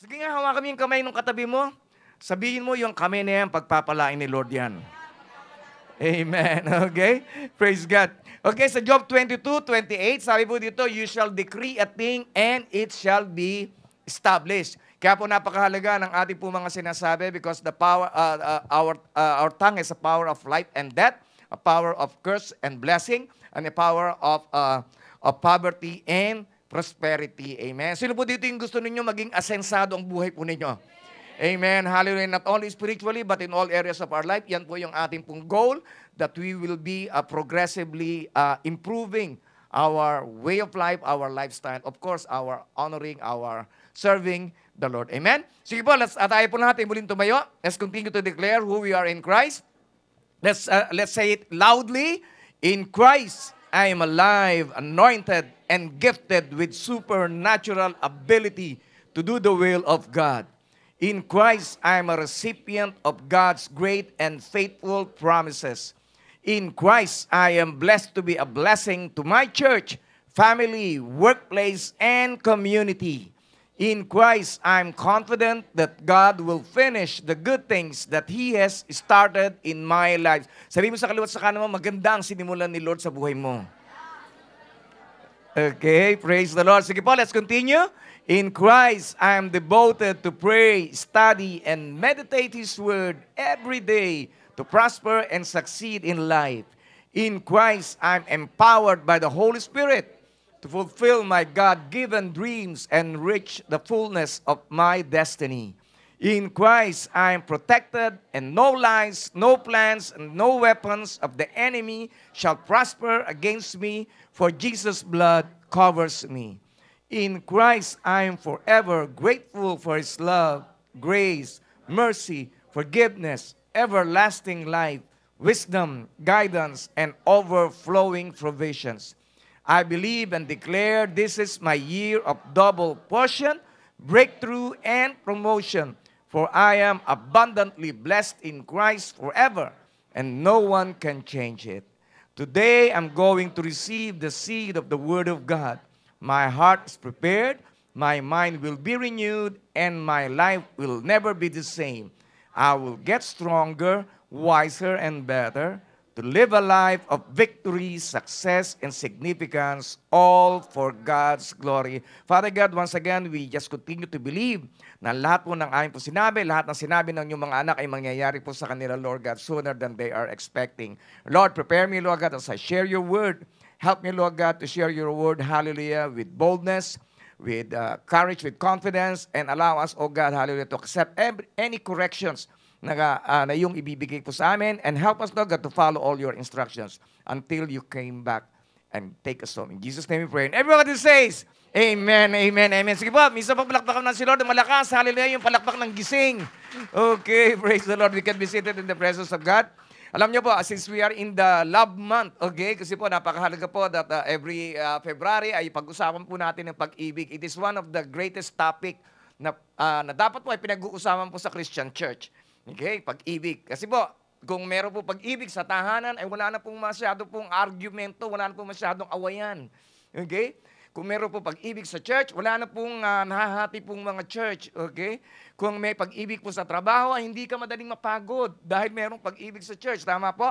Sige nga, hawakan mo yung kamay ng katabi mo. Sabihin mo yung kamay na yan, pagpapalain ni Lord yan. Amen. Okay? Praise God. Okay, sa Job 22, 28, sabi po dito, You shall decree a thing and it shall be established. Kaya po napakahalaga ng ating po mga sinasabi because the power uh, uh, our uh, our tongue is a power of life and death, a power of curse and blessing, and a power of uh, of poverty and prosperity. Amen. Sino po dito yung gusto ninyo maging asensado ang buhay po ninyo? Amen. Hallelujah. Not only spiritually, but in all areas of our life. Yan po yung ating pong goal that we will be uh, progressively uh, improving our way of life, our lifestyle. Of course, our honoring, our serving the Lord. Amen. Sige po, let's, atay po natin eh, muling tumayo. Let's continue to declare who we are in Christ. Let's, uh, let's say it loudly. In Christ, I am alive, anointed, and gifted with supernatural ability to do the will of God. In Christ, I am a recipient of God's great and faithful promises. In Christ, I am blessed to be a blessing to my church, family, workplace, and community. In Christ, I'm confident that God will finish the good things that He has started in my life. Sabi mo sa kaliwat sa kanan mo, maganda ang sinimulan ni Lord sa buhay mo. Okay, praise the Lord. Sige po, let's continue. In Christ, I am devoted to pray, study, and meditate His Word every day to prosper and succeed in life. In Christ, I'm empowered by the Holy Spirit to fulfill my God given dreams and reach the fullness of my destiny. In Christ, I am protected, and no lies, no plans, and no weapons of the enemy shall prosper against me, for Jesus' blood covers me. In Christ, I am forever grateful for his love, grace, mercy, forgiveness, everlasting life, wisdom, guidance, and overflowing provisions. I believe and declare this is my year of double portion, breakthrough, and promotion. For I am abundantly blessed in Christ forever, and no one can change it. Today I'm going to receive the seed of the Word of God. My heart is prepared, my mind will be renewed, and my life will never be the same. I will get stronger, wiser, and better. to live a life of victory, success, and significance, all for God's glory. Father God, once again, we just continue to believe na lahat po ng aming po sinabi, lahat ng sinabi ng inyong mga anak ay mangyayari po sa kanila, Lord God, sooner than they are expecting. Lord, prepare me, Lord God, as I share your word. Help me, Lord God, to share your word, hallelujah, with boldness, with uh, courage, with confidence, and allow us, oh God, hallelujah, to accept every, any corrections, na, uh, na yung ibibigay po sa amin and help us, Lord God, to follow all your instructions until you came back and take us home. In Jesus' name we pray. And everybody says, Amen, amen, amen. Sige po, minsan po palakpakan na si Lord ng malakas. Hallelujah, yung palakpak ng gising. Okay, praise the Lord. We can be seated in the presence of God. Alam niyo po, ah, since we are in the love month, okay, kasi po napakahalaga po that uh, every uh, February ay pag-usapan po natin ng pag-ibig. It is one of the greatest topic na, uh, na dapat po ay pinag-uusapan po sa Christian Church. Okay, pag-ibig. Kasi po, kung meron po pag-ibig sa tahanan, ay wala na pong masyado pong argumento, wala na pong masyadong awayan. Okay? Kung meron po pag-ibig sa church, wala na pong uh, nahahati pong mga church. Okay? Kung may pag-ibig po sa trabaho, ay hindi ka madaling mapagod dahil merong pag-ibig sa church. Tama po?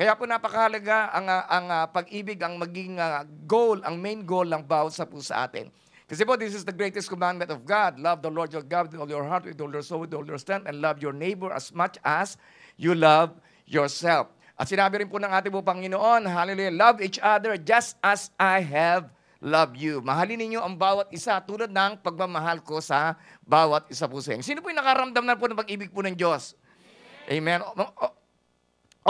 Kaya po napakahalaga ang, uh, ang uh, pag-ibig, ang maging uh, goal, ang main goal ng bawat sa po sa atin. Kasi po, this is the greatest commandment of God. Love the Lord your God with all your heart, with all your soul, with all your strength, and love your neighbor as much as you love yourself. At sinabi rin po ng ating po Panginoon, hallelujah, love each other just as I have loved you. Mahalin ninyo ang bawat isa tulad ng pagmamahal ko sa bawat isa po sa inyo. Sino po yung nakaramdam na po ng pag-ibig po ng Diyos? Amen.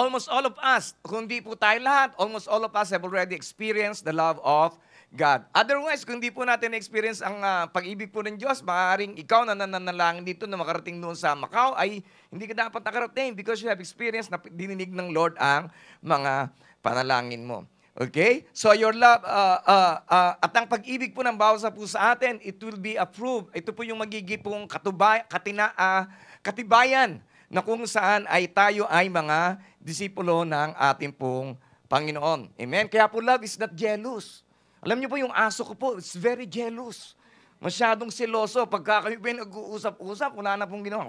Almost all of us, kundi po tayo lahat, almost all of us have already experienced the love of God. Otherwise, kung hindi po natin experience ang uh, pag-ibig po ng Diyos, maaaring ikaw na nananalangin dito na makarating noon sa Macau ay hindi ka dapat nakarating because you have experienced na dininig ng Lord ang mga panalangin mo. Okay? So your love, uh, uh, uh, at ang pag-ibig po ng bawat po sa atin, it will be approved. Ito po yung magiging pong katubay, katina, uh, katibayan na kung saan ay tayo ay mga disipulo ng ating pong Panginoon. Amen? Kaya po love is not jealous. Alam niyo po yung aso ko po, it's very jealous. Masyadong siloso. Pagka kami po nag-uusap-usap, wala na pong ginawa.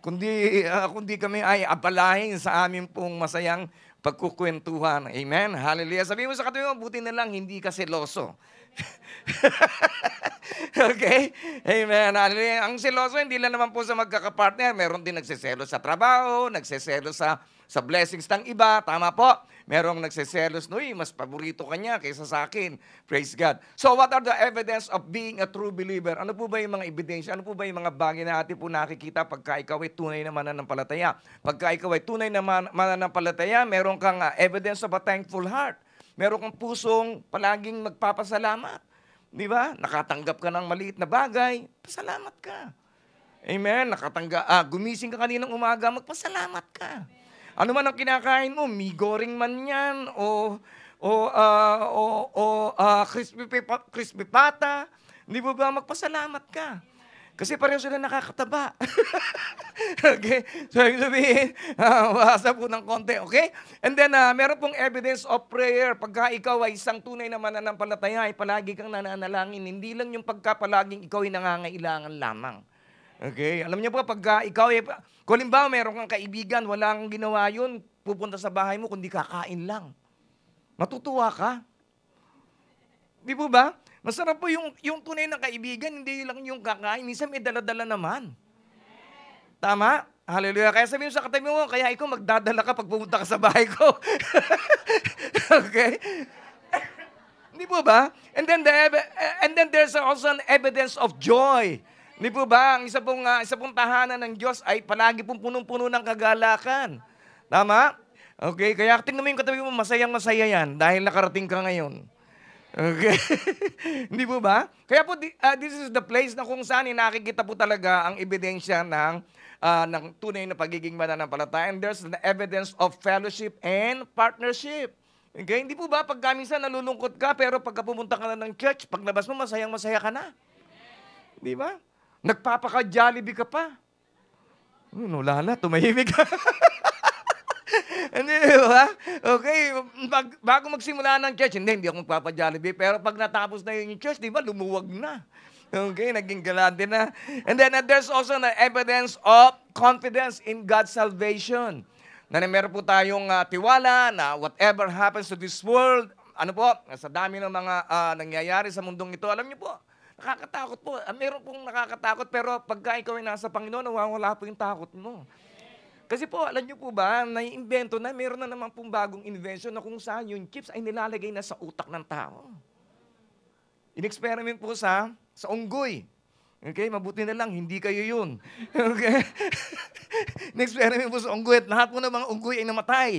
Kundi, uh, kundi kami ay abalahin sa aming pong masayang pagkukwentuhan. Amen? Hallelujah. Sabi mo sa katuloy mo, buti na lang hindi ka seloso. okay? Amen. Ang seloso, hindi lang naman po sa magkakapartner. Meron din nagseselos sa trabaho, nagseselos sa, sa blessings ng iba. Tama po? Merong nagseselos, Uy, mas paborito ka niya kaysa sa akin. Praise God. So what are the evidence of being a true believer? Ano po ba yung mga ebidensya? Ano po ba yung mga bagay na atin po nakikita pagka ikaw ay tunay na mananampalataya? Pagka ikaw ay tunay na man- mananampalataya, meron kang uh, evidence of a thankful heart. Meron kang pusong palaging magpapasalamat. Di ba? Nakatanggap ka ng maliit na bagay, pasalamat ka. Amen. Nakatangga, ah, gumising ka kaninang umaga, magpasalamat ka. Ano man ang kinakain mo, migoring man yan, o, o, uh, o, o uh, crispy, crispy pata, di ba ba magpasalamat ka? Kasi pareho sila nakakataba. okay? So, ibig sabihin, uh, ah, basa po ng konti, okay? And then, uh, meron pong evidence of prayer. Pagka ikaw ay isang tunay na mananampalataya, ay palagi kang nananalangin. Hindi lang yung pagka palaging ikaw ay nangangailangan lamang. Okay? Alam niyo po, pagka ikaw ay... Kung halimbawa, meron kang kaibigan, wala kang ginawa yun, pupunta sa bahay mo, kundi kakain lang. Matutuwa ka. Di po ba? Masarap po yung, yung tunay na kaibigan, hindi lang yung kakain. Minsan may daladala naman. Tama? Hallelujah. Kaya sabihin sa katabi mo, kaya ikaw magdadala ka pag pumunta ka sa bahay ko. okay? Hindi po ba? And then, the, and then there's also an evidence of joy. Hindi po ba? Ang isa pong, uh, isa pong tahanan ng Diyos ay palagi pong punong-puno ng kagalakan. Tama? Okay, kaya tingnan mo yung katabi mo, masayang-masaya yan dahil nakarating ka ngayon. Okay? Hindi po ba? Kaya po, uh, this is the place na kung saan nakikita po talaga ang ebidensya ng, uh, ng tunay na pagiging mananampalataya. And there's the evidence of fellowship and partnership. Okay? Hindi po ba pagka minsan nalulungkot ka, pero pagka pumunta ka na ng church, paglabas mo, masayang masaya ka na. Di ba? Nagpapaka-jollibee ka pa. Uy, no, lala, tumahimik ka. Ano ba? Okay, Bag, bago magsimula ng church, hindi, hindi ako magpapa Pero pag natapos na yung church, di ba, lumuwag na. Okay, naging galante na. And then uh, there's also an evidence of confidence in God's salvation. Na meron po tayong uh, tiwala na whatever happens to this world, ano po, sa dami ng mga uh, nangyayari sa mundong ito, alam niyo po, nakakatakot po. Uh, meron pong nakakatakot pero pagka ikaw ay nasa Panginoon, nawawala po yung takot mo. Kasi po, alam nyo po ba, naiimbento na, meron na naman pong bagong invention na kung saan yung chips ay nilalagay na sa utak ng tao. In-experiment po sa, sa unggoy. Okay, mabuti na lang, hindi kayo yun. Okay? In-experiment po sa unggoy at lahat po ng mga unggoy ay namatay.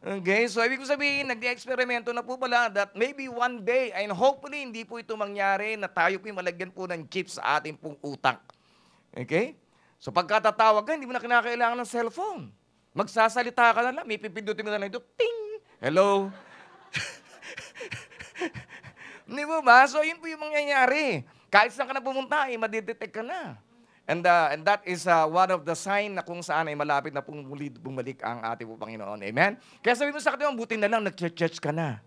Okay, so ibig sabihin, nag-experimento na po pala that maybe one day, and hopefully hindi po ito mangyari na tayo po malagyan po ng chips sa ating pong utak. Okay? So pagkatatawag ka, hindi mo na kinakailangan ng cellphone. Magsasalita ka na lang, may pipindutin mo na lang ito, ting! Hello? Hindi mo ba? So yun po yung mangyayari. Kahit saan ka na pumunta, eh, madidetect ka na. And, uh, and that is uh, one of the sign na kung saan ay malapit na pong muli bumalik ang ating po Panginoon. Amen? Kaya sabi mo sa katiwang, buti na lang, nag-church ka na.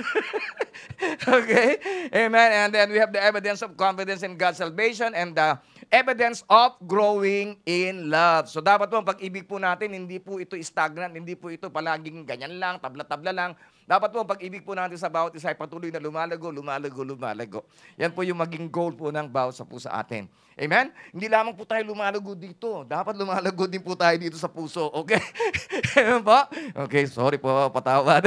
okay? Amen. And then we have the evidence of confidence in God's salvation and uh, Evidence of growing in love. So dapat po ang pag-ibig po natin, hindi po ito stagnant, hindi po ito palaging ganyan lang, tabla-tabla lang. Dapat po ang pag-ibig po natin sa bawat isa ay patuloy na lumalago, lumalago, lumalago. Yan po yung maging goal po ng bawat sa po sa atin. Amen? Hindi lamang po tayo lumalago dito. Dapat lumalago din po tayo dito sa puso. Okay? Amen po? Okay, sorry po, patawad.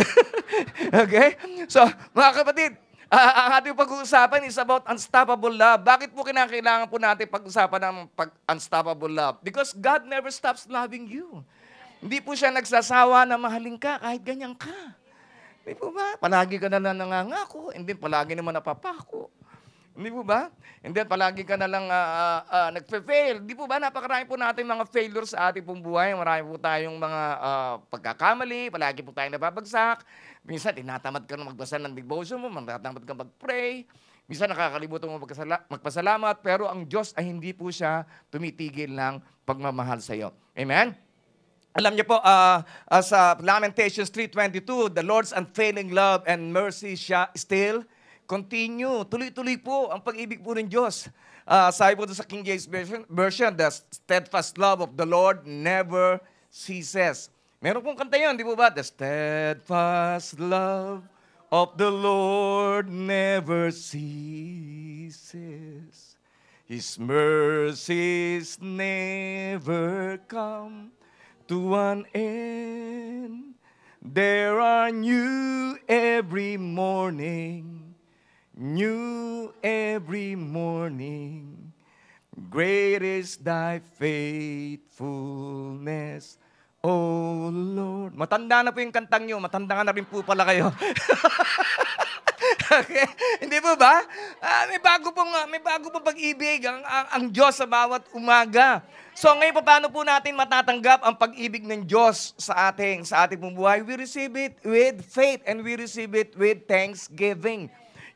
okay? So, mga kapatid, Uh, ang ating pag-uusapan is about unstoppable love. Bakit po kinakailangan po natin pag-usapan ng pag unstoppable love? Because God never stops loving you. Hindi po siya nagsasawa na mahalin ka kahit ganyan ka. Hindi po ba? Palagi ka na lang nangangako and then palagi naman napapako. Hindi po ba? And then palagi ka na lang uh, uh, uh, nagfe-fail. Hindi po ba? Napakarami po natin mga failures sa ating pong buhay. Marami po tayong mga uh, pagkakamali. Palagi po tayong nababagsak. Minsan, tinatamad ka na magbasa ng devotion mo, magtatamad ka mag-pray. Minsan, nakakalimutan mo magpasala- magpasalamat. Pero ang Diyos ay hindi po siya tumitigil ng pagmamahal sa iyo. Amen? Alam niyo po, uh, uh, sa Lamentations 3.22, the Lord's unfailing love and mercy siya still continue. Tuloy-tuloy po ang pag-ibig po ng Diyos. Uh, sabi po sa King James version, the steadfast love of the Lord never ceases. Meron pong kanta yun, di po ba? The steadfast love of the Lord never ceases. His mercies never come to an end. There are new every morning, new every morning. Great is thy faithfulness. Oh Lord. Matanda na po yung kantang nyo. Matanda na rin po pala kayo. okay? Hindi po ba? Ah, may bago pong, ah, may bago pong pag-ibig ang, ang, ang Diyos sa bawat umaga. So ngayon, paano po natin matatanggap ang pag-ibig ng Diyos sa ating, sa ating buhay? We receive it with faith and we receive it with thanksgiving.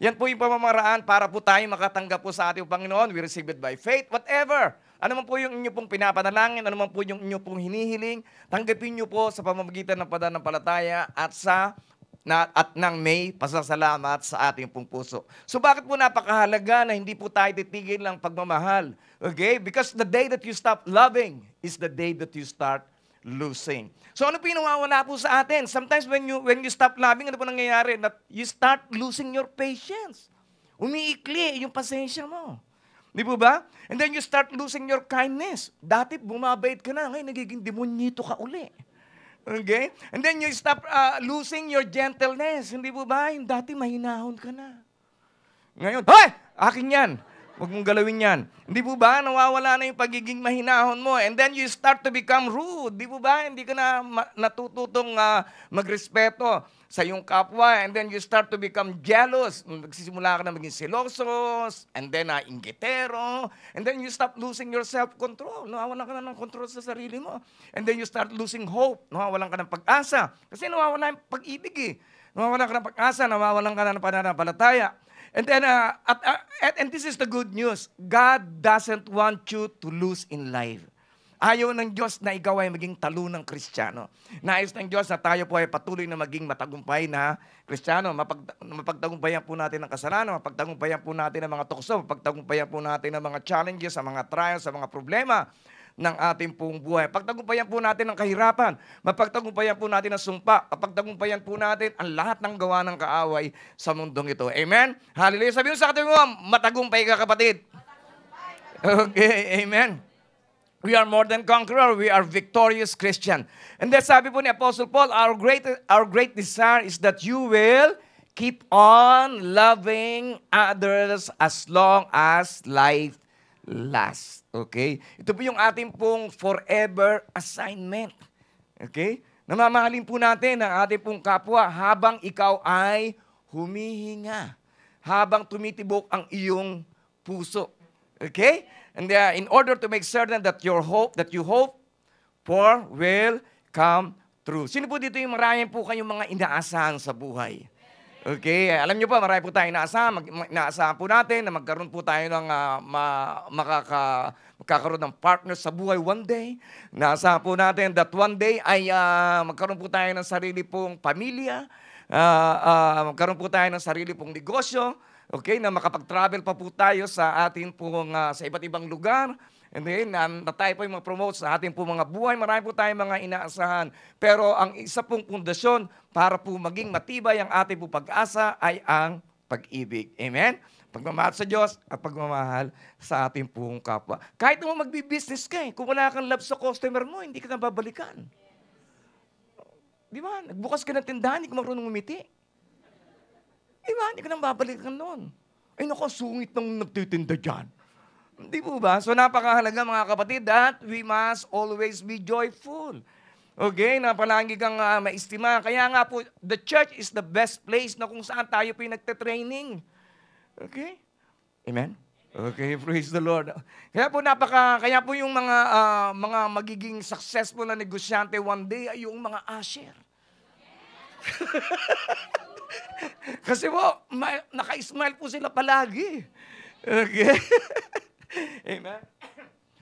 Yan po yung pamamaraan para po tayo makatanggap po sa ating Panginoon. We receive it by faith, whatever. Ano man po yung inyo pong pinapanalangin, ano man po yung inyo pong hinihiling, tanggapin nyo po sa pamamagitan ng pananampalataya at sa na, at ng may pasasalamat sa ating pong puso. So bakit po napakahalaga na hindi po tayo titigil ng pagmamahal? Okay? Because the day that you stop loving is the day that you start losing. So ano pinawawala po sa atin? Sometimes when you, when you stop loving, ano po nangyayari? That you start losing your patience. Umiikli eh, yung pasensya mo. Di po ba? And then you start losing your kindness. Dati bumabait ka na, ngayon nagiging demonyito ka uli. Okay? And then you stop uh, losing your gentleness. Hindi po ba? Yung dati mahinahon ka na. Ngayon, Hoy! Akin yan! Huwag mong galawin yan. Hindi po ba? Nawawala na yung pagiging mahinahon mo. And then you start to become rude. Di po ba? Hindi ka na natututong uh, magrespeto sa iyong kapwa. And then you start to become jealous. Magsisimula ka na maging seloso. And then uh, ah, ingitero. And then you stop losing your self-control. Nawawalan ka na ng control sa sarili mo. And then you start losing hope. Nawawalan ka ng pag-asa. Kasi nawawala yung pag-ibig eh. Nawawalan ka ng pag-asa. Nawawalan ka na ng pananampalataya And then, uh, at, uh, at, and this is the good news. God doesn't want you to lose in life. Ayaw ng Diyos na ikaw ay maging talo ng Kristiyano. Nais ng Diyos na tayo po ay patuloy na maging matagumpay na Kristiyano. Mapag, mapagtagumpayan po natin ang kasalanan, mapagtagumpayan po natin ang mga tukso, mapagtagumpayan po natin ang mga challenges, ang mga trials, ang mga problema ng ating pong buhay. Pagtagumpayan po natin ang kahirapan, mapagtagumpayan po natin ang sumpa, mapagtagumpayan po natin ang lahat ng gawa ng kaaway sa mundong ito. Amen? Hallelujah. Sabihin sa ating mo, matagumpay ka kapatid. Okay, amen. We are more than conqueror. We are victorious Christian. And then sabi po ni Apostle Paul, our great, our great desire is that you will keep on loving others as long as life lasts. Okay? Ito po yung ating pong forever assignment. Okay? Namamahalin po natin ang ating pong kapwa habang ikaw ay humihinga. Habang tumitibok ang iyong puso. Okay? And uh, in order to make certain that your hope, that you hope for will come true. Sino po dito yung marayan po kayong mga inaasahan sa buhay? Okay, alam nyo pa, marami po tayong inaasahan. Mag, inaasahan po natin na magkaroon po tayo ng uh, ma, makaka, magkakaroon ng partner sa buhay one day. Naasahan po natin that one day ay uh, magkaroon po tayo ng sarili pong pamilya. Uh, uh, magkaroon po tayo ng sarili pong negosyo. Okay, na makapag-travel pa po tayo sa atin pong uh, sa iba't ibang lugar. And then, um, tayo po yung mag-promote sa ating po mga buhay. Marami po tayong mga inaasahan. Pero ang isa pong pundasyon para po maging matibay ang ating po pag-asa ay ang pag-ibig. Amen? Pagmamahal sa Diyos at pagmamahal sa ating pong kapwa. Kahit mo magbi-business ka eh, kung wala kang love sa customer mo, hindi ka na babalikan. Di ba? Nagbukas ka ng tindahan, hindi ka marunong umiti. Di ba? Hindi ka na babalikan noon. Ay nako, sungit nang nagtitinda dyan. Hindi po ba? So napakahalaga mga kapatid that we must always be joyful. Okay, na palagi kang uh, maestima. Kaya nga po, the church is the best place na kung saan tayo pinagte-training. Okay? Amen? Okay, praise the Lord. Kaya po napaka kaya po yung mga uh, mga magiging successful na negosyante one day ay yung mga asher. Kasi po, ma- naka-smile po sila palagi. Okay? Amen.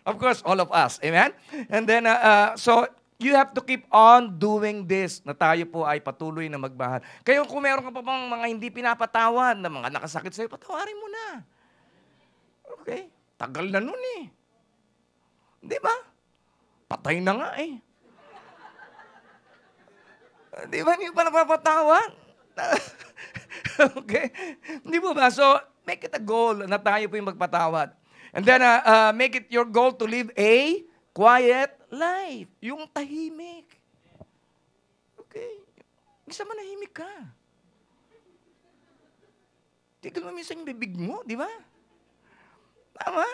Of course, all of us. Amen? And then, uh, uh, so, you have to keep on doing this na tayo po ay patuloy na magmahal. Kayo, kung meron ka pa bang mga hindi pinapatawan na mga nakasakit sa'yo, patawarin mo na. Okay? Tagal na nun eh. Di ba? Patay na nga eh. Di ba? Hindi pa napapatawan. okay? Di ba ba? So, make it a goal na tayo po yung magpatawad. And then, uh, uh, make it your goal to live a quiet life. Yung tahimik. Okay? Isa man manahimik ka. Tigil mo minsan yung bibig mo, di ba? Tama?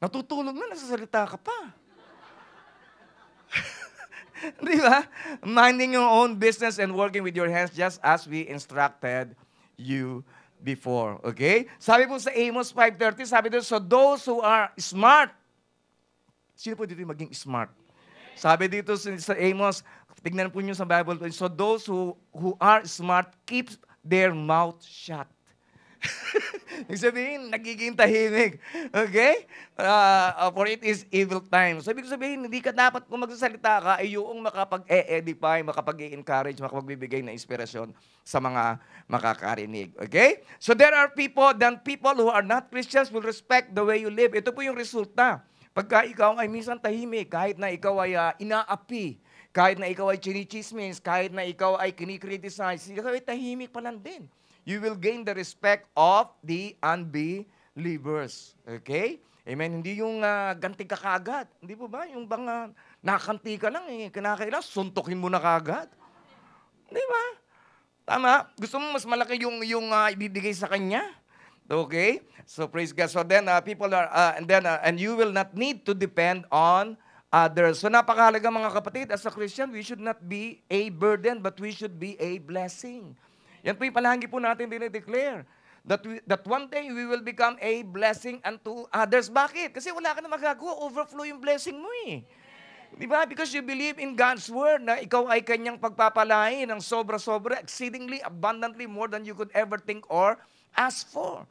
Natutulog na, nasasalita ka pa. di ba? Minding your own business and working with your hands just as we instructed you before. Okay? Sabi po sa Amos 5.30, sabi doon, so those who are smart, sino po dito yung maging smart? Sabi dito sa Amos, tignan po nyo sa Bible, so those who, who are smart, keep their mouth shut. Ibig sabihin, nagiging tahimik. Okay? Uh, for it is evil time. So, ibig sabihin, hindi ka dapat kung magsasalita ka, ay yung makapag edify makapag encourage makapagbibigay na inspirasyon sa mga makakarinig. Okay? So, there are people, then people who are not Christians will respect the way you live. Ito po yung resulta. Pagka ikaw ay minsan tahimik, kahit na ikaw ay uh, inaapi, kahit na ikaw ay chinichismis, kahit na ikaw ay kinikriticize, ikaw ay tahimik pa lang din you will gain the respect of the unbelievers. Okay? Amen. Hindi yung uh, ah, ganti ka kagad. Hindi po ba? Yung bang uh, nakanti ka lang, eh, kinakailan, suntukin mo na kagad. Di ba? Tama? Gusto mo mas malaki yung, yung uh, ibibigay sa kanya? Okay? So praise God. So then uh, people are, uh, and then, uh, and you will not need to depend on others. So napakahalaga mga kapatid, as a Christian, we should not be a burden, but we should be a blessing. Yan po yung palagi po natin dinideclare. That, we, that one day we will become a blessing unto others. Bakit? Kasi wala ka na magagawa. Overflow yung blessing mo eh. Di ba? Because you believe in God's word na ikaw ay kanyang pagpapalain ng sobra-sobra, exceedingly, abundantly, more than you could ever think or ask for.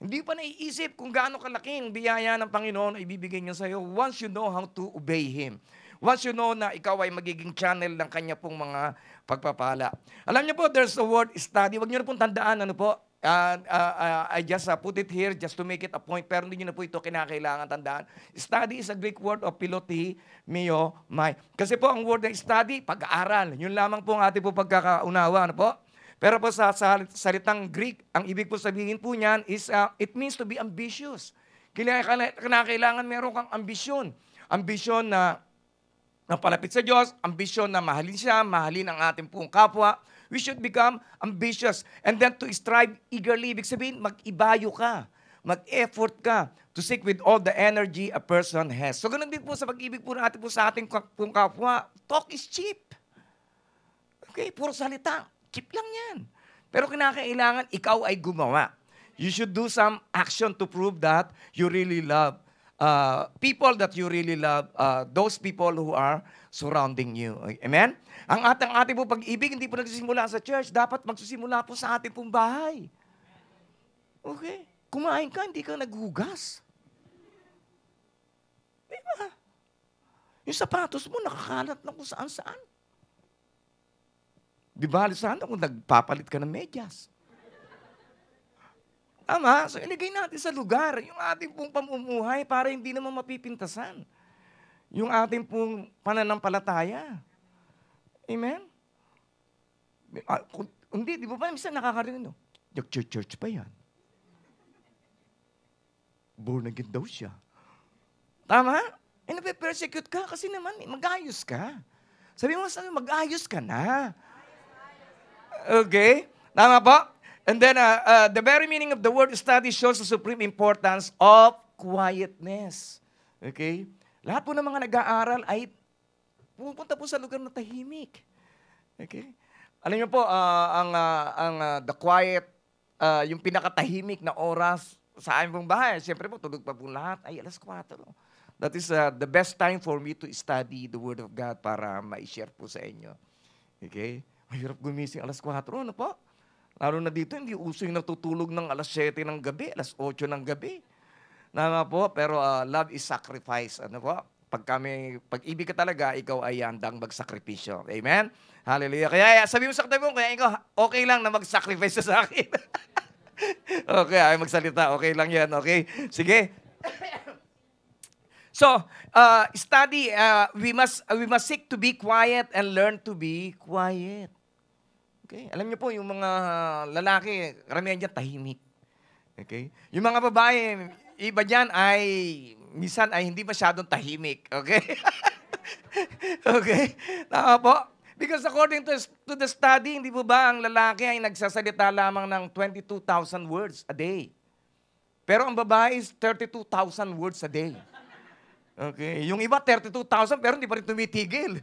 Hindi pa naiisip kung gaano kalaki ang biyaya ng Panginoon na ibibigay niya sa iyo once you know how to obey Him. Once you know na ikaw ay magiging channel ng kanya pong mga pagpapala. Alam niyo po, there's a word study. Huwag niyo na pong tandaan, ano po, uh, uh, I just uh, put it here just to make it a point, pero hindi niyo na po ito kinakailangan tandaan. Study is a Greek word of piloti, mio, my. Kasi po, ang word na study, pag-aaral. Yun lamang po ang ating po pagkakaunawa, ano po. Pero po sa salitang Greek, ang ibig po sabihin po niyan is, uh, it means to be ambitious. Kinakailangan meron kang ambisyon. Ambisyon na na palapit sa Diyos, ambisyon na mahalin siya, mahalin ang ating pong kapwa. We should become ambitious and then to strive eagerly. Ibig sabihin, mag-ibayo ka, mag-effort ka to seek with all the energy a person has. So ganun din po sa pag-ibig po natin po sa ating pong kapwa. Talk is cheap. Okay, puro salita. Cheap lang yan. Pero kinakailangan ikaw ay gumawa. You should do some action to prove that you really love uh, people that you really love, uh, those people who are surrounding you. Amen? Ang atang ating po pag-ibig, hindi po nagsisimula sa church. Dapat magsisimula po sa ating pong bahay. Okay? Kumain ka, hindi ka naghugas. Diba? Yung sapatos mo, nakakalat na kung saan-saan. Di ba, Alessandro, kung nagpapalit ka ng medyas. Ama, So inigay natin sa lugar yung ating pong pamumuhay para hindi naman mapipintasan yung ating pong pananampalataya. Amen? Ah, hindi, di ba ba? Minsan nakakarinig, no? Nag-church pa yan. Born again daw siya. Tama? Eh, nape-persecute ka kasi naman, eh, mag-ayos ka. Sabi mo sa mag-ayos ka na. Okay? Tama po? And then, uh, uh, the very meaning of the word study shows the supreme importance of quietness. Okay? Lahat po ng mga nag-aaral ay pupunta po sa lugar na tahimik. Okay? Alam niyo po, uh, ang, uh, ang uh, the quiet, uh, yung pinakatahimik na oras sa aming pong bahay, siyempre po, tulog pa po lahat, ay alas 4. That is uh, the best time for me to study the Word of God para ma-share po sa inyo. Okay? Mahirap gumising alas 4, ano po? Lalo na dito, hindi uso yung natutulog ng alas 7 ng gabi, alas 8 ng gabi. Nama po, pero uh, love is sacrifice. Ano po? Pag kami, pag-ibig ka talaga, ikaw ay handang magsakripisyo. Amen? Hallelujah. Kaya sabi mo sa katabi mo, kaya ikaw, okay lang na mag sa akin. okay, ay magsalita. Okay lang yan, okay? Sige. so, uh, study, uh, we, must, uh, we must seek to be quiet and learn to be quiet. Okay? Alam niyo po, yung mga lalaki, karamihan dyan tahimik. Okay? Yung mga babae, iba dyan ay, minsan ay hindi masyadong tahimik. Okay? okay? Tama po? Because according to, to the study, hindi po ba ang lalaki ay nagsasalita lamang ng 22,000 words a day? Pero ang babae is 32,000 words a day. Okay. Yung iba, 32,000 pero hindi pa rin tumitigil.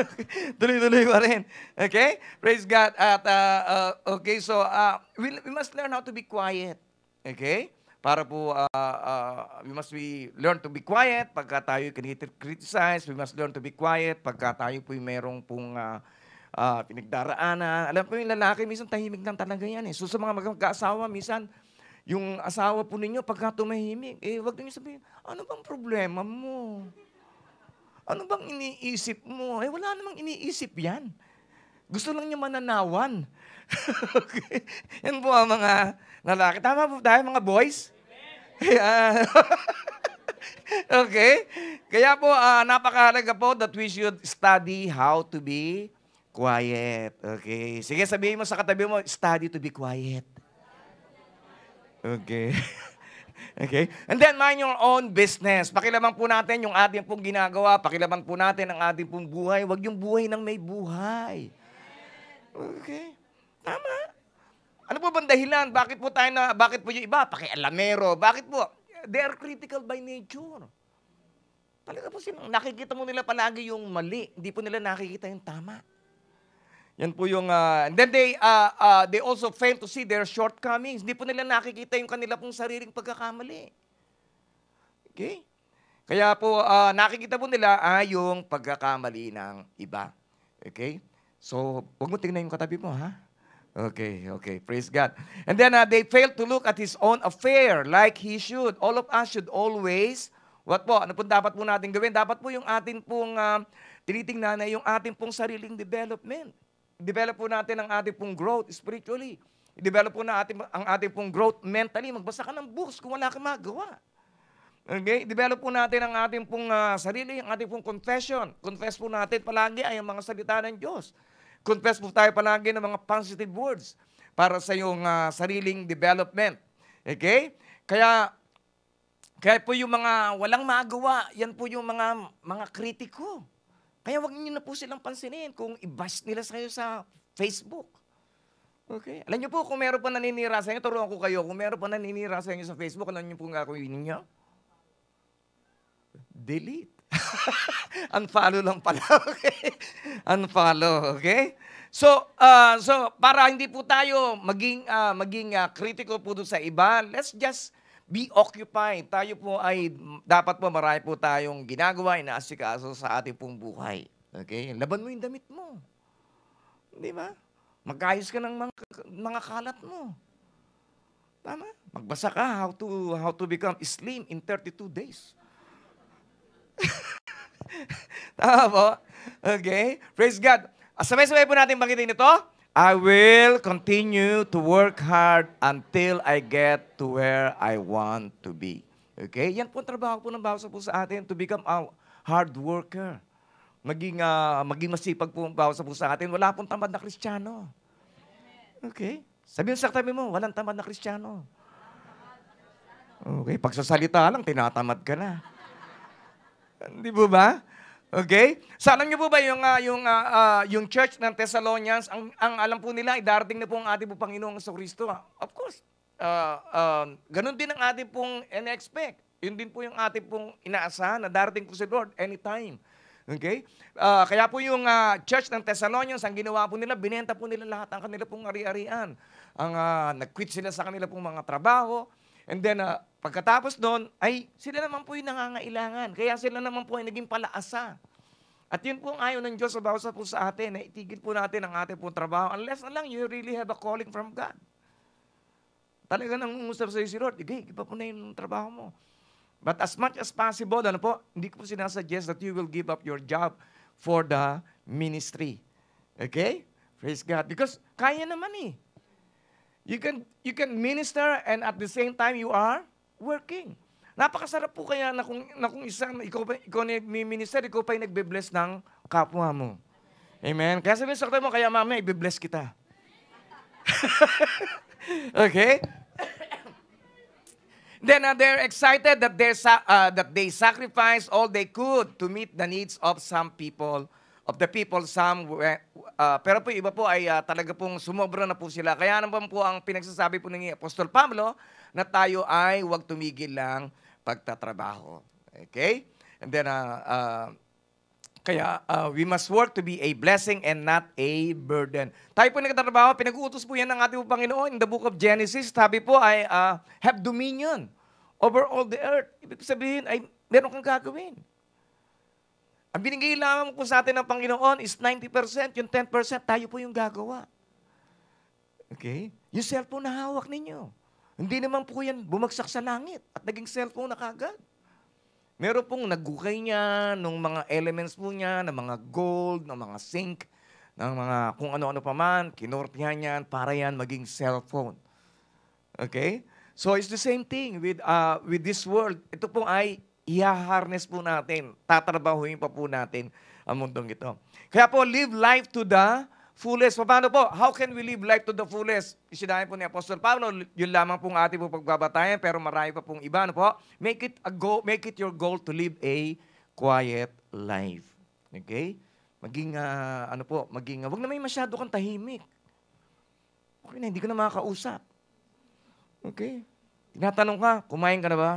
Tuloy-tuloy pa rin. Okay? Praise God. At, uh, uh, okay, so uh, we, we must learn how to be quiet. Okay? Para po, uh, uh, we must be, learn to be quiet pagka tayo criticize. We must learn to be quiet pagka tayo po merong pong uh, uh, pinagdaraanan. Alam ko yung lalaki, minsan tahimik lang talaga yan eh. So sa mga mag-asawa, minsan, yung asawa po ninyo, pagka tumahimik, eh, wag niyo sabihin, ano bang problema mo? Ano bang iniisip mo? Eh, wala namang iniisip yan. Gusto lang niya mananawan. okay. Yan po ang mga lalaki. Tama po tayo, mga boys? Amen. okay? Kaya po, uh, napakahalaga po that we should study how to be quiet. Okay? Sige, sabihin mo sa katabi mo, study to be quiet. Okay. Okay? And then mind your own business. Pakilaman po natin yung ating pong ginagawa. Pakilaman po natin ang ating pong buhay. Huwag yung buhay ng may buhay. Okay? Tama. Ano po bang dahilan? Bakit po tayo na, bakit po yung iba? Pakialamero. Bakit po? They are critical by nature. Talaga po silang, nakikita mo nila palagi yung mali. Hindi po nila nakikita yung tama. Yan po yung uh, and then they uh, uh, they also fail to see their shortcomings. Hindi po nila nakikita yung kanila pong sariling pagkakamali. Okay? Kaya po uh, nakikita po nila ah, yung pagkakamali ng iba. Okay? So, wag mo tingnan yung katabi mo, ha? Okay, okay. Praise God. And then uh, they failed to look at his own affair like he should. All of us should always what po? Ano po dapat po natin gawin? Dapat po yung atin pong uh, tinitingnan na yung atin pong sariling development develop po natin ang ating pong growth spiritually. I-develop po na ang ating pong growth mentally. Magbasa ka ng books kung wala kang magawa. Okay? I-develop po natin ang ating pong uh, sarili, ang ating pong confession. Confess po natin palagi ay ang mga salita ng Diyos. Confess po tayo palagi ng mga positive words para sa iyong uh, sariling development. Okay? Kaya kaya po yung mga walang magawa, yan po yung mga mga kritiko. Kaya wag niyo na po silang pansinin kung i-bash nila sa sa Facebook. Okay? Alam niyo po, kung meron pa naninira sa inyo, turuan ko kayo. Kung meron pa naninira sa inyo sa Facebook, alam niyo po nga gagawin niyo? Delete. Unfollow lang pala, okay? Unfollow, okay? So, uh, so para hindi po tayo maging uh, maging uh, ah, kritiko po sa iba, let's just be occupied. Tayo po ay dapat po marami po tayong ginagawa, inaasikaso sa ating pong buhay. Okay? Laban mo yung damit mo. Di ba? Magkayos ka ng mga, mga kalat mo. Tama? Magbasa ka how to how to become slim in 32 days. Tama po? Okay? Praise God. Sabay-sabay po natin banggitin ito. I will continue to work hard until I get to where I want to be. Okay? Yan po ang trabaho po ng bawsa po sa atin to become a hard worker. Maging, uh, maging masipag po ang bawsa po sa atin. Wala pong tamad na kristyano. Okay? Sabihin sa tabi mo, walang tamad na kristyano. Okay, pagsasalita lang, tinatamad ka na. Hindi ba ba? Okay? Sa alam niyo po ba yung, uh, yung, uh, uh, yung church ng Thessalonians, ang, ang alam po nila, darating na po ang ating po Panginoong sa Kristo. Of course, uh, uh, ganun din ang ating pong in-expect. Yun din po yung ating pong inaasahan na darating po si Lord anytime. Okay? Uh, kaya po yung uh, church ng Thessalonians, ang ginawa po nila, binenta po nila lahat ang kanila pong ari-arian. Ang, uh, nag-quit sila sa kanila pong mga trabaho. And then, uh, Pagkatapos doon, ay sila naman po yung nangangailangan. Kaya sila naman po ay naging palaasa. At yun po ang ayaw ng Diyos sa bawat po sa atin, na itigil po natin ang ating pong trabaho unless na lang you really have a calling from God. Talaga nang umusap sa iyo si Lord, igay, iba po na yung trabaho mo. But as much as possible, ano po, hindi ko po sinasuggest that you will give up your job for the ministry. Okay? Praise God. Because kaya naman eh. You can, you can minister and at the same time you are working. Napakasarap po kaya na kung, na kung isang, ikaw, pa, ikaw na minister, ikaw pa yung nagbe-bless ng kapwa mo. Amen? Kaya sabihin sa mo, kaya mami, ibe-bless kita. okay? Then uh, they're excited that, they're uh, that they sacrificed all they could to meet the needs of some people, of the people. Some were, Uh, pero po iba po ay uh, talaga pong sumobra na po sila. Kaya naman po ang pinagsasabi po ni Apostol Pablo na tayo ay huwag tumigil lang pagtatrabaho. Okay? And then, uh, uh, kaya uh, we must work to be a blessing and not a burden. Tayo po nagtatrabaho, pinag-uutos po yan ng ating Panginoon. In the book of Genesis, sabi po ay uh, have dominion over all the earth. Ibig sabihin ay meron kang gagawin. Ang binigay lamang ko sa atin ng Panginoon is 90%. Yung 10%, tayo po yung gagawa. Okay? Yung cellphone na hawak ninyo. Hindi naman po yan bumagsak sa langit at naging cellphone na kagad. Meron pong nagukay niya ng mga elements po niya, ng mga gold, ng mga zinc, ng mga kung ano-ano pa man, kinortihan niyan para yan maging cellphone. Okay? So it's the same thing with, uh, with this world. Ito po ay i-harness po natin. Tatrabahuin pa po natin ang mundong ito. Kaya po, live life to the fullest. Paano po? How can we live life to the fullest? Isinahin po ni Apostle Pablo, yun lamang pong ating po pagbabatayan, pero marami pa pong iba. Ano po? Make it, a go, make it your goal to live a quiet life. Okay? Maging, uh, ano po, maging, uh, ah, wag na may masyado kang tahimik. Okay na, hindi ka na makakausap. Okay? Tinatanong ka, kumain ka na ba?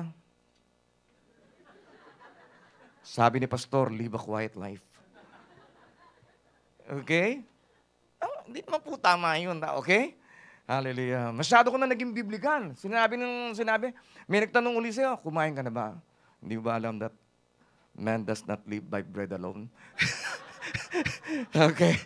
Sabi ni Pastor, live a quiet life. Okay? Oh, hindi naman po tama yun, ah, okay? Hallelujah. Masyado ko na naging biblikan. Sinabi ng sinabi, may nagtanong uli sa'yo, kumain ka na ba? Hindi ba alam that man does not live by bread alone? okay.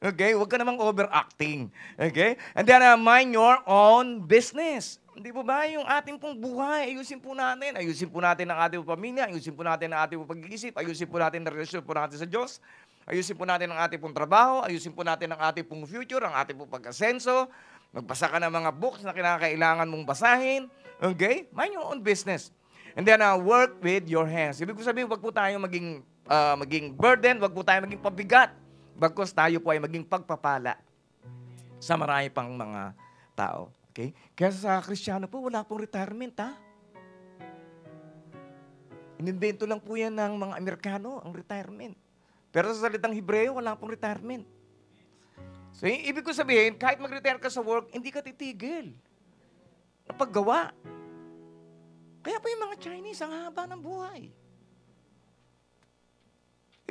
Okay? Huwag ka namang overacting. Okay? And then, uh, mind your own business. Hindi po ba? Yung ating pong buhay, ayusin po natin. Ayusin po natin ang ating pamilya. Ayusin po natin ang ating pag-iisip. Ayusin po natin ang relasyon po natin sa Diyos. Ayusin po natin ang ating pong trabaho. Ayusin po natin ang ating pong future, ang ating pong pag-asenso. Magbasa ka ng mga books na kinakailangan mong basahin. Okay? Mind your own business. And then, uh, work with your hands. Ibig ko sabihin, wag po tayo maging, uh, maging burden, wag po tayo maging pabigat. Bagkos tayo po ay maging pagpapala sa marami pang mga tao. Okay? Kaya sa Kristiyano po, wala pong retirement, ha? Inindento lang po yan ng mga Amerikano, ang retirement. Pero sa salitang Hebreo, wala pong retirement. So, yung ibig ko sabihin, kahit mag-retire ka sa work, hindi ka titigil. Napaggawa. Kaya po yung mga Chinese, ang haba ng buhay.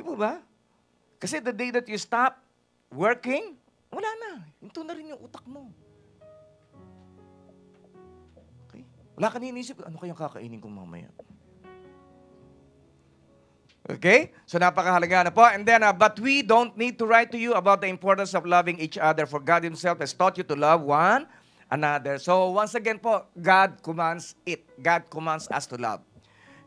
Di ba? Kasi the day that you stop working, wala na. Ito na rin yung utak mo. Okay? Wala ka na iniisip, ano kayang kakainin ko mamaya? Okay? So napakahalaga na po. And then, uh, but we don't need to write to you about the importance of loving each other for God Himself has taught you to love one another. So once again po, God commands it. God commands us to love.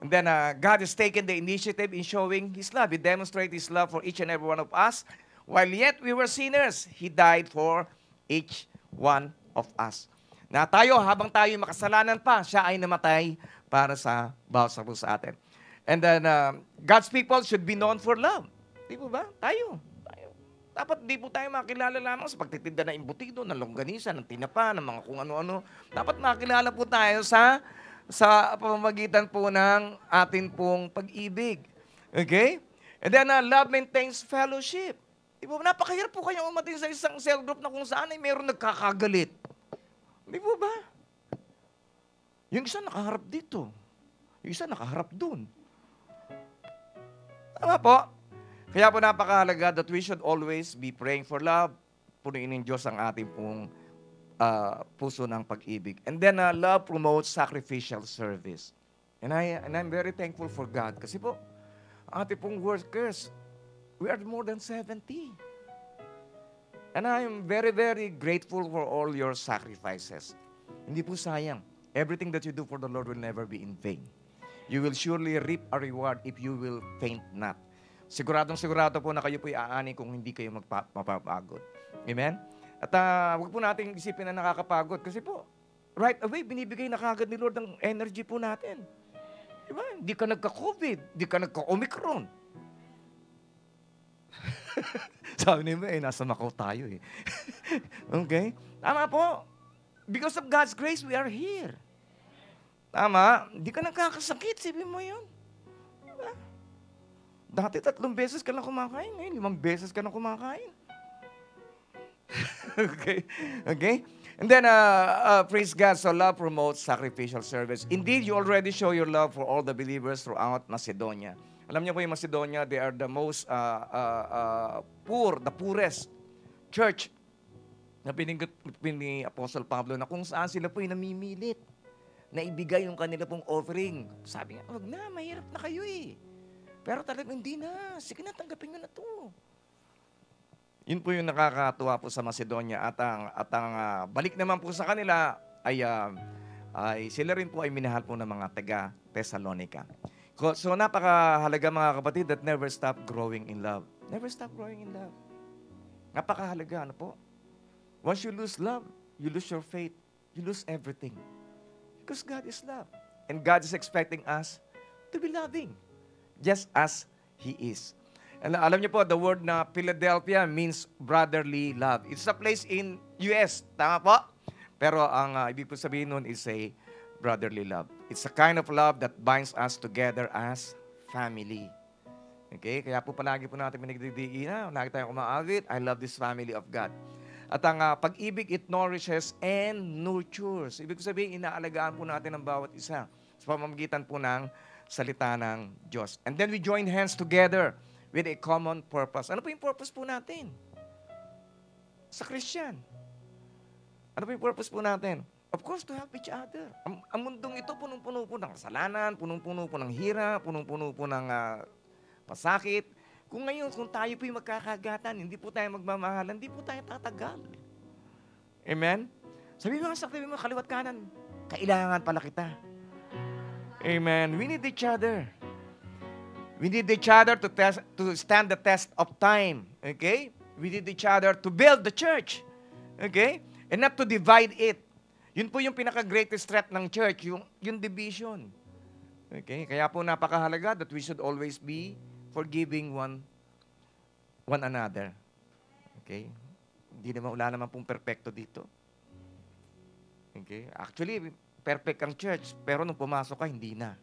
And then uh, God has taken the initiative in showing His love. He demonstrated His love for each and every one of us. While yet we were sinners, He died for each one of us. Na tayo, habang tayo makasalanan pa, siya ay namatay para sa bawat sabo sa atin. And then, uh, God's people should be known for love. Di po ba? Tayo. tayo. Dapat di po tayo makilala lamang sa pagtitinda ng imbutido, ng longganisa, ng tinapa, ng mga kung ano-ano. Dapat makilala po tayo sa sa pamamagitan po ng atin pong pag-ibig. Okay? And then, uh, love maintains fellowship. Di ba? Napakahirap po kayong umatin sa isang cell group na kung saan ay mayroon nagkakagalit. Di po ba? Yung isa nakaharap dito. Yung isa nakaharap dun. Tama po? Kaya po napakahalaga that we should always be praying for love. Punuin ng Diyos ang ating pong uh, puso ng pag-ibig. And then, uh, love promotes sacrificial service. And, I, and I'm very thankful for God kasi po, ate pong workers, we are more than 70. And I am very, very grateful for all your sacrifices. Hindi po sayang. Everything that you do for the Lord will never be in vain. You will surely reap a reward if you will faint not. Siguradong sigurado po na kayo po'y aani kung hindi kayo magpapagod. Amen? At uh, wag po nating isipin na nakakapagod kasi po, right away, binibigay na kagad ni Lord ang energy po natin. Diba? Hindi ka nagka-COVID, di ka nagka-Omicron. Sabi niyo, eh, nasa Macau tayo eh. okay? Tama po. Because of God's grace, we are here. Tama? Di ka nagkakasakit, sabi mo yun. Diba? Dati tatlong beses ka lang kumakain, ngayon limang beses ka lang kumakain. okay? Okay? And then, uh, uh, praise God, so love promotes sacrificial service. Indeed, you already show your love for all the believers throughout Macedonia. Alam niyo po yung Macedonia, they are the most uh, uh, uh, poor, the poorest church na pininggot ni Apostle Pablo na kung saan sila po ay namimilit na ibigay yung kanila pong offering. Sabi niya, wag na, mahirap na kayo eh. Pero talagang hindi na. Sige na, tanggapin nyo na to. Yun po yung nakakatuwa po sa Macedonia at ang, at ang uh, balik naman po sa kanila ay, uh, ay sila rin po ay minahal po ng mga taga Thessalonica. So napakahalaga mga kapatid that never stop growing in love. Never stop growing in love. Napakahalaga, ano po? Once you lose love, you lose your faith, you lose everything. Because God is love. And God is expecting us to be loving just as He is. And alam niyo po, the word na Philadelphia means brotherly love. It's a place in US, tama po? Pero ang uh, ibig ko sabihin nun is a brotherly love. It's a kind of love that binds us together as family. Okay? Kaya po palagi po natin pinagdidiin na, ah, lagi tayong kumaawit, I love this family of God. At ang uh, pag-ibig, it nourishes and nurtures. Ibig sabihin, inaalagaan po natin ang bawat isa sa pamamagitan po ng salita ng Diyos. And then we join hands together with a common purpose. Ano po yung purpose po natin? Sa Christian. Ano po yung purpose po natin? Of course, to help each other. Ang, ang mundong ito punong-puno po ng kasalanan, punong-puno po ng hira, punong-puno po ng uh, pasakit. Kung ngayon, kung tayo po yung magkakagatan, hindi po tayo magmamahalan, hindi po tayo tatagal. Amen? Sabi mo, sabi mo, kaliwat kanan, kailangan pala kita. Amen. We need each other. We need each other to, test, to stand the test of time. Okay? We need each other to build the church. Okay? And not to divide it. Yun po yung pinaka-greatest threat ng church, yung, yung division. Okay? Kaya po napakahalaga that we should always be forgiving one one another. Okay? Hindi naman, wala naman pong perfecto dito. Okay? Actually, perfect ang church, pero nung pumasok ka, hindi na.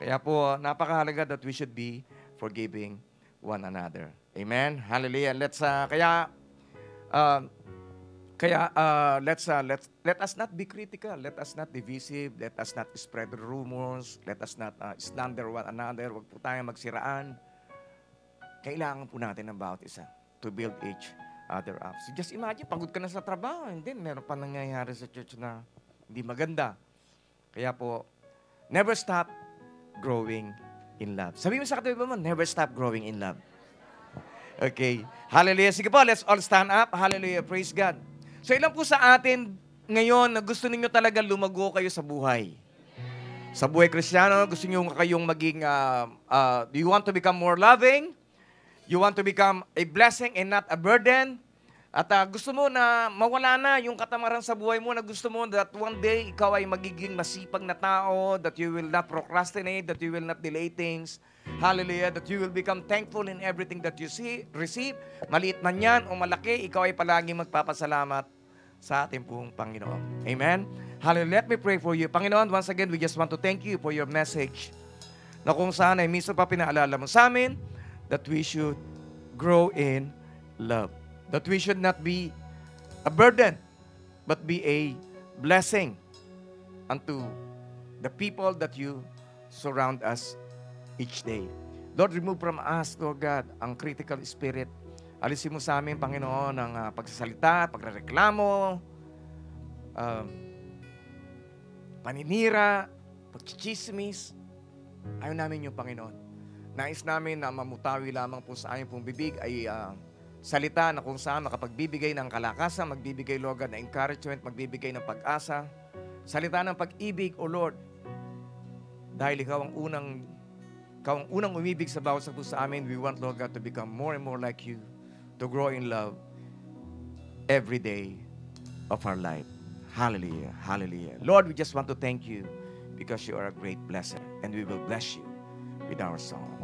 Kaya po, napakahalaga that we should be forgiving one another. Amen. Hallelujah. Let's uh, kaya uh, kaya uh, let's uh, let let us not be critical. Let us not divisive. Let us not spread rumors. Let us not uh, slander one another. Huwag po tayong magsiraan. Kailangan po natin ng bawat isa to build each other up. So just imagine, pagod ka na sa trabaho, and then meron pa nangyayari sa church na hindi maganda. Kaya po, never stop growing in love. Sabi mo sa katabi mo, never stop growing in love. Okay. Hallelujah. Sige po, let's all stand up. Hallelujah. Praise God. So ilan po sa atin ngayon na gusto ninyo talaga lumago kayo sa buhay? Sa buhay kristyano, gusto nyo kayong maging, uh, uh, you want to become more loving? You want to become a blessing and not a burden? At uh, gusto mo na mawala na yung katamaran sa buhay mo na gusto mo that one day ikaw ay magiging masipag na tao, that you will not procrastinate, that you will not delay things. Hallelujah, that you will become thankful in everything that you see, receive. Maliit man yan o malaki, ikaw ay palaging magpapasalamat sa ating pong Panginoon. Amen? Hallelujah, let me pray for you. Panginoon, once again, we just want to thank you for your message na kung saan ay miso pa pinaalala mo sa amin that we should grow in love. That we should not be a burden, but be a blessing unto the people that you surround us each day. Lord, remove from us, Lord God, ang critical spirit. Alisin mo sa amin, Panginoon, ang uh, pagsasalita, pagrereklamo, um, paninira, pagchichismis. Ayaw namin yung Panginoon. Nais namin na mamutawi lamang po sa aming pong bibig ay uh, salita na kung saan makapagbibigay ng kalakasan, magbibigay, Lord God, na encouragement, magbibigay ng pag-asa. Salita ng pag-ibig, O Lord, dahil ikaw ang unang ikaw ang unang umibig sa bawat sakto sa amin, we want, Lord God, to become more and more like you, to grow in love every day of our life. Hallelujah, hallelujah. Lord, we just want to thank you because you are a great blesser and we will bless you with our song.